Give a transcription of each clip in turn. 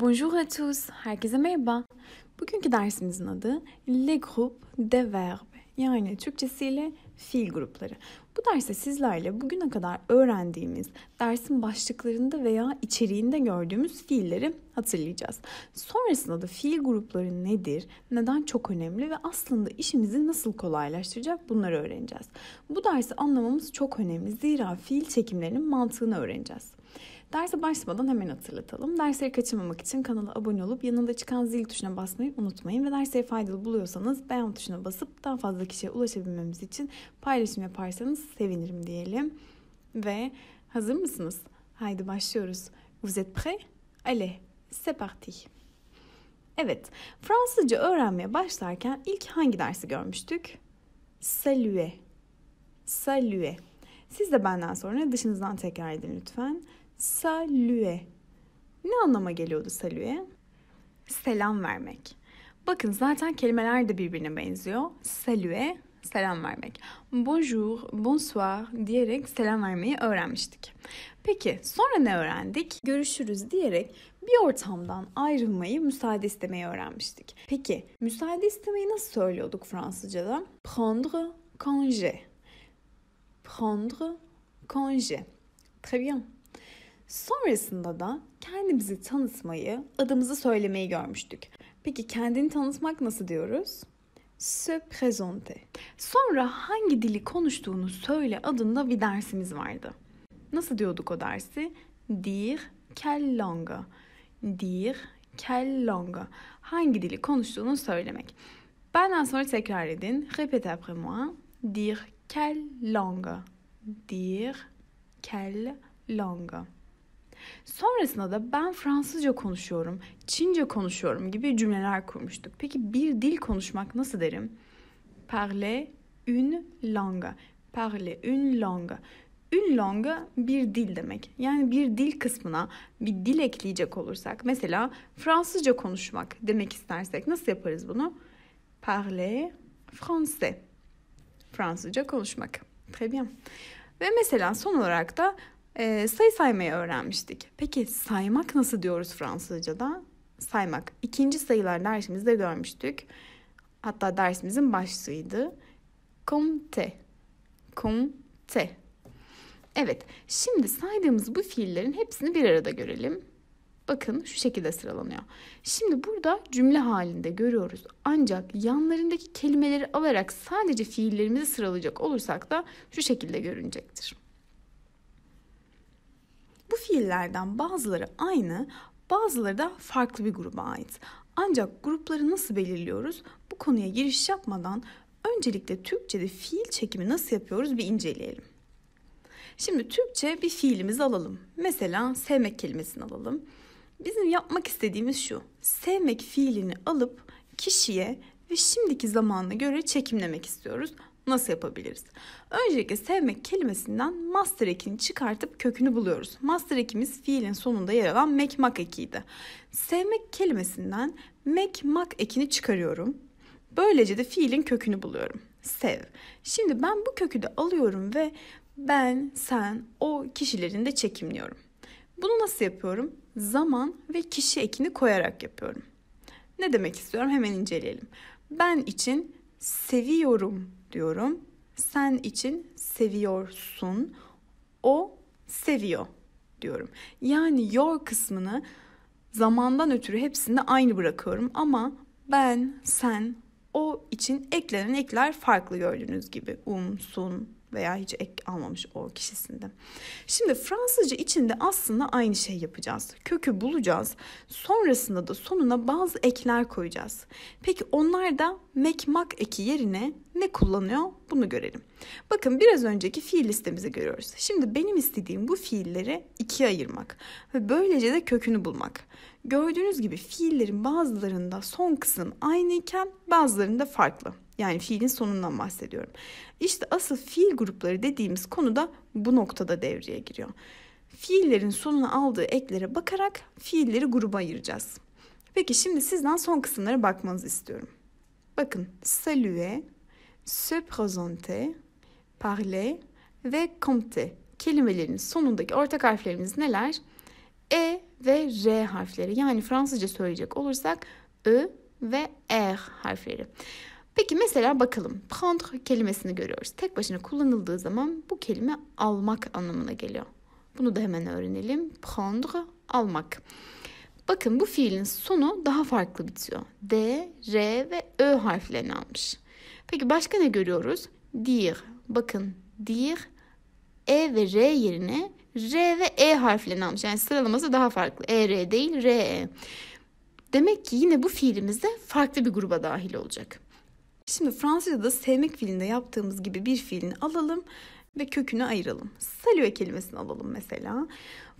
Bonjour à tous, herkese merhaba. Bugünkü dersimizin adı Le groupe de verbe yani Türkçesiyle fiil grupları. Bu derste sizlerle bugüne kadar öğrendiğimiz dersin başlıklarında veya içeriğinde gördüğümüz fiilleri hatırlayacağız. Sonrasında da fiil grupları nedir, neden çok önemli ve aslında işimizi nasıl kolaylaştıracak bunları öğreneceğiz. Bu dersi anlamamız çok önemli zira fiil çekimlerinin mantığını öğreneceğiz. Derse başlamadan hemen hatırlatalım. Dersleri kaçırmamak için kanala abone olup yanında çıkan zil tuşuna basmayı unutmayın. Ve dersleri faydalı buluyorsanız beğen tuşuna basıp daha fazla kişiye ulaşabilmemiz için paylaşım yaparsanız sevinirim diyelim. Ve hazır mısınız? Haydi başlıyoruz. Vous êtes prêts? Allez, c'est parti. Evet, Fransızca öğrenmeye başlarken ilk hangi dersi görmüştük? Salue. Salue. Siz de benden sonra dışınızdan tekrar edin lütfen. Salüe. Ne anlama geliyordu salüe? Selam vermek. Bakın zaten kelimeler de birbirine benziyor. Salüe, selam vermek. Bonjour, bonsoir diyerek selam vermeyi öğrenmiştik. Peki sonra ne öğrendik? Görüşürüz diyerek bir ortamdan ayrılmayı müsaade istemeyi öğrenmiştik. Peki müsaade istemeyi nasıl söylüyorduk Fransızca'da? Prendre congé. Prendre congé. Très bien. Sonrasında da kendimizi tanıtmayı, adımızı söylemeyi görmüştük. Peki kendini tanıtmak nasıl diyoruz? Se présenter. Sonra hangi dili konuştuğunu söyle adında bir dersimiz vardı. Nasıl diyorduk o dersi? Dire quelle langue. Dire quelle langue. Hangi dili konuştuğunu söylemek. Benden sonra tekrar edin. Répétez après moi. dire quelle langue. Dire quelle langue. Sonrasında da ben Fransızca konuşuyorum, Çince konuşuyorum gibi cümleler kurmuştuk. Peki bir dil konuşmak nasıl derim? Parler une langue. Parler une langue. Une langue bir dil demek. Yani bir dil kısmına bir dil ekleyecek olursak mesela Fransızca konuşmak demek istersek nasıl yaparız bunu? Parler français. Fransızca konuşmak. Très bien. Ve mesela son olarak da e, sayı saymayı öğrenmiştik. Peki saymak nasıl diyoruz Fransızca'da? Saymak. İkinci sayılar dersimizde görmüştük. Hatta dersimizin başlığıydı. Comte. Comte. Evet, şimdi saydığımız bu fiillerin hepsini bir arada görelim. Bakın şu şekilde sıralanıyor. Şimdi burada cümle halinde görüyoruz. Ancak yanlarındaki kelimeleri alarak sadece fiillerimizi sıralayacak olursak da şu şekilde görünecektir. Bu fiillerden bazıları aynı, bazıları da farklı bir gruba ait. Ancak grupları nasıl belirliyoruz? Bu konuya giriş yapmadan öncelikle Türkçe'de fiil çekimi nasıl yapıyoruz bir inceleyelim. Şimdi Türkçe bir fiilimizi alalım. Mesela sevmek kelimesini alalım. Bizim yapmak istediğimiz şu. Sevmek fiilini alıp kişiye ve şimdiki zamanına göre çekimlemek istiyoruz. Nasıl yapabiliriz? Öncelikle sevmek kelimesinden master ekini çıkartıp kökünü buluyoruz. Master ekimiz fiilin sonunda yer alan mekmak ekiydi. Sevmek kelimesinden mekmak ekini çıkarıyorum. Böylece de fiilin kökünü buluyorum. Sev. Şimdi ben bu kökü de alıyorum ve ben, sen, o kişilerin de çekimliyorum. Bunu nasıl yapıyorum? Zaman ve kişi ekini koyarak yapıyorum. Ne demek istiyorum? Hemen inceleyelim. Ben için seviyorum diyorum. Sen için seviyorsun. O seviyor diyorum. Yani your kısmını zamandan ötürü hepsinde aynı bırakıyorum ama ben, sen, o için eklenen ekler farklı gördüğünüz gibi. Um, sun, veya hiç ek almamış o kişisinde. Şimdi Fransızca içinde aslında aynı şey yapacağız. Kökü bulacağız. Sonrasında da sonuna bazı ekler koyacağız. Peki onlar da "mekmak" eki yerine ne kullanıyor bunu görelim. Bakın biraz önceki fiil listemizi görüyoruz. Şimdi benim istediğim bu fiilleri ikiye ayırmak ve böylece de kökünü bulmak. Gördüğünüz gibi fiillerin bazılarında son kısım aynı bazılarında farklı. Yani fiilin sonundan bahsediyorum. İşte asıl fiil grupları dediğimiz konu da bu noktada devreye giriyor. Fiillerin sonuna aldığı eklere bakarak fiilleri gruba ayıracağız. Peki şimdi sizden son kısımlara bakmanızı istiyorum. Bakın saluer, se présenter, parler ve compter Kelimelerin sonundaki ortak harflerimiz neler? E ve R harfleri. Yani Fransızca söyleyecek olursak Ö e ve R harfleri. Peki mesela bakalım prendre kelimesini görüyoruz. Tek başına kullanıldığı zaman bu kelime almak anlamına geliyor. Bunu da hemen öğrenelim. Prendre almak. Bakın bu fiilin sonu daha farklı bitiyor. D, R ve Ö harflerini almış. Peki başka ne görüyoruz? Dir. Bakın dir E ve R yerine R ve E harflerini almış. Yani sıralaması daha farklı. E, R değil, R, E. Demek ki yine bu fiilimizde farklı bir gruba dahil olacak. Şimdi Fransızca'da sevmek fiilinde yaptığımız gibi bir fiilini alalım ve kökünü ayıralım. Salue kelimesini alalım mesela.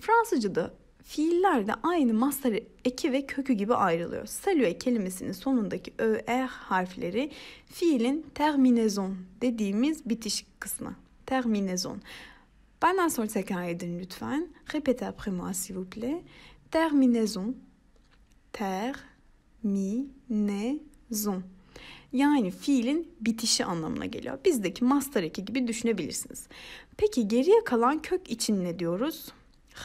Fransızca'da fiiller de aynı mastar eki ve kökü gibi ayrılıyor. Salue kelimesinin sonundaki ö, e harfleri fiilin terminaison dediğimiz bitiş kısmı. Terminaison. Bana sonra tekrar edin lütfen. Répétez après moi s'il vous plaît. Terminaison. Terminaison. Yani fiilin bitişi anlamına geliyor. Bizdeki master eki gibi düşünebilirsiniz. Peki geriye kalan kök için ne diyoruz?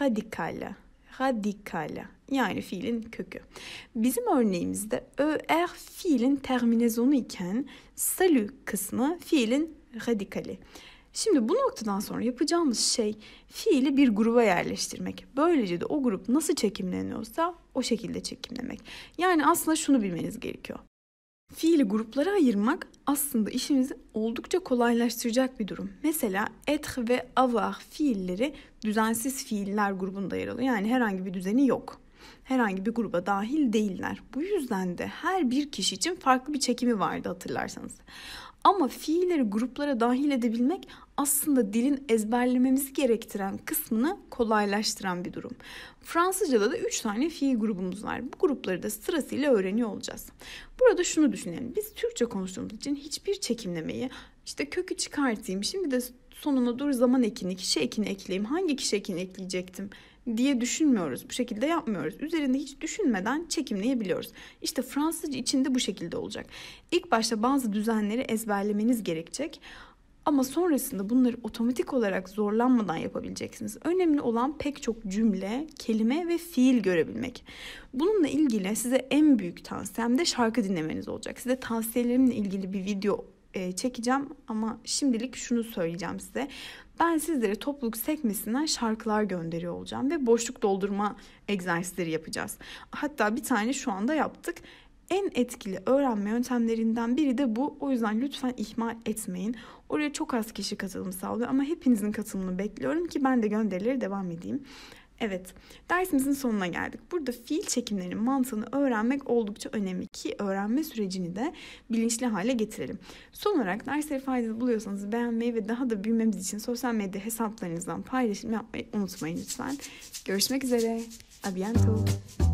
Radikale. Radikale. Yani fiilin kökü. Bizim örneğimizde er fiilin terminezonu iken salü kısmı fiilin radikali. Şimdi bu noktadan sonra yapacağımız şey fiili bir gruba yerleştirmek. Böylece de o grup nasıl çekimleniyorsa o şekilde çekimlemek. Yani aslında şunu bilmeniz gerekiyor. Fiili gruplara ayırmak aslında işimizi oldukça kolaylaştıracak bir durum. Mesela être ve avoir fiilleri düzensiz fiiller grubunda yer alıyor. Yani herhangi bir düzeni yok herhangi bir gruba dahil değiller. Bu yüzden de her bir kişi için farklı bir çekimi vardı hatırlarsanız. Ama fiilleri gruplara dahil edebilmek aslında dilin ezberlememizi gerektiren kısmını kolaylaştıran bir durum. Fransızca'da da 3 tane fiil grubumuz var. Bu grupları da sırasıyla öğreniyor olacağız. Burada şunu düşünelim. Biz Türkçe konuştuğumuz için hiçbir çekimlemeyi işte kökü çıkartayım şimdi de sonuna dur zaman ekini kişi ekini ekleyeyim hangi kişi ekini ekleyecektim diye düşünmüyoruz. Bu şekilde yapmıyoruz. Üzerinde hiç düşünmeden çekimleyebiliyoruz. İşte Fransızca içinde bu şekilde olacak. İlk başta bazı düzenleri ezberlemeniz gerekecek. Ama sonrasında bunları otomatik olarak zorlanmadan yapabileceksiniz. Önemli olan pek çok cümle, kelime ve fiil görebilmek. Bununla ilgili size en büyük tavsiyem de şarkı dinlemeniz olacak. Size tavsiyelerimle ilgili bir video e, çekeceğim ama şimdilik şunu söyleyeceğim size. Ben sizlere topluluk sekmesinden şarkılar gönderiyor olacağım ve boşluk doldurma egzersizleri yapacağız. Hatta bir tane şu anda yaptık. En etkili öğrenme yöntemlerinden biri de bu. O yüzden lütfen ihmal etmeyin. Oraya çok az kişi katılım sağlıyor ama hepinizin katılımını bekliyorum ki ben de gönderileri devam edeyim. Evet, dersimizin sonuna geldik. Burada fiil çekimlerinin mantığını öğrenmek oldukça önemli ki öğrenme sürecini de bilinçli hale getirelim. Son olarak dersleri faydalı buluyorsanız beğenmeyi ve daha da büyümemiz için sosyal medya hesaplarınızdan paylaşım yapmayı unutmayın lütfen. Görüşmek üzere. A bientôt.